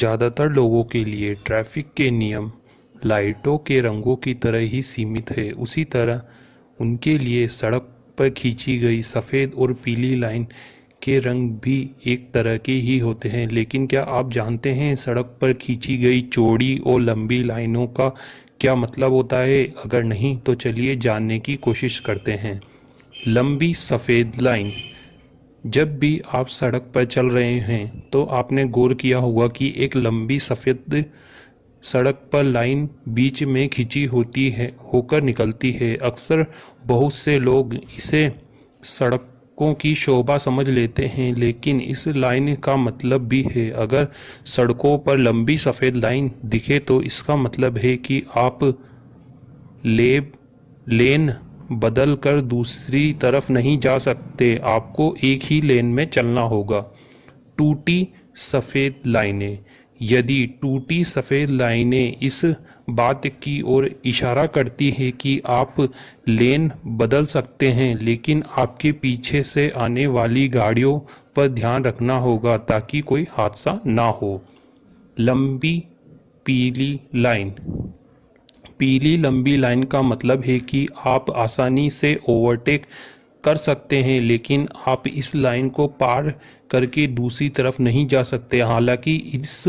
ज़्यादातर लोगों के लिए ट्रैफिक के नियम लाइटों के रंगों की तरह ही सीमित है उसी तरह उनके लिए सड़क पर खींची गई सफ़ेद और पीली लाइन के रंग भी एक तरह के ही होते हैं लेकिन क्या आप जानते हैं सड़क पर खींची गई चौड़ी और लंबी लाइनों का क्या मतलब होता है अगर नहीं तो चलिए जानने की कोशिश करते हैं लंबी सफ़ेद लाइन जब भी आप सड़क पर चल रहे हैं तो आपने गौर किया होगा कि एक लंबी सफ़ेद सड़क पर लाइन बीच में खिंची होती है होकर निकलती है अक्सर बहुत से लोग इसे सड़कों की शोभा समझ लेते हैं लेकिन इस लाइन का मतलब भी है अगर सड़कों पर लंबी सफ़ेद लाइन दिखे तो इसका मतलब है कि आप लेब लेन बदल कर दूसरी तरफ नहीं जा सकते आपको एक ही लेन में चलना होगा टूटी सफ़ेद लाइनें यदि टूटी सफ़ेद लाइनें इस बात की ओर इशारा करती है कि आप लेन बदल सकते हैं लेकिन आपके पीछे से आने वाली गाड़ियों पर ध्यान रखना होगा ताकि कोई हादसा ना हो लंबी पीली लाइन पीली लंबी लाइन का मतलब है कि आप आसानी से ओवरटेक कर सकते हैं लेकिन आप इस लाइन को पार करके दूसरी तरफ नहीं जा सकते हालांकि इस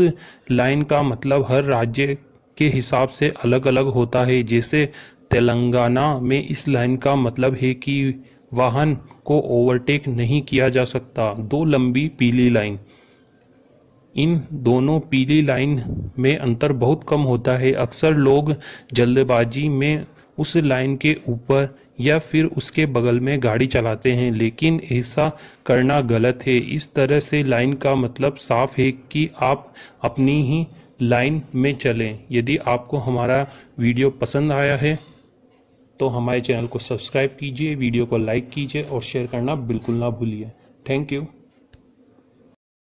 लाइन का मतलब हर राज्य के हिसाब से अलग अलग होता है जैसे तेलंगाना में इस लाइन का मतलब है कि वाहन को ओवरटेक नहीं किया जा सकता दो लंबी पीली लाइन इन दोनों पीली लाइन में अंतर बहुत कम होता है अक्सर लोग जल्दबाजी में उस लाइन के ऊपर या फिर उसके बगल में गाड़ी चलाते हैं लेकिन ऐसा करना गलत है इस तरह से लाइन का मतलब साफ है कि आप अपनी ही लाइन में चलें यदि आपको हमारा वीडियो पसंद आया है तो हमारे चैनल को सब्सक्राइब कीजिए वीडियो को लाइक कीजिए और शेयर करना बिल्कुल ना भूलिए थैंक यू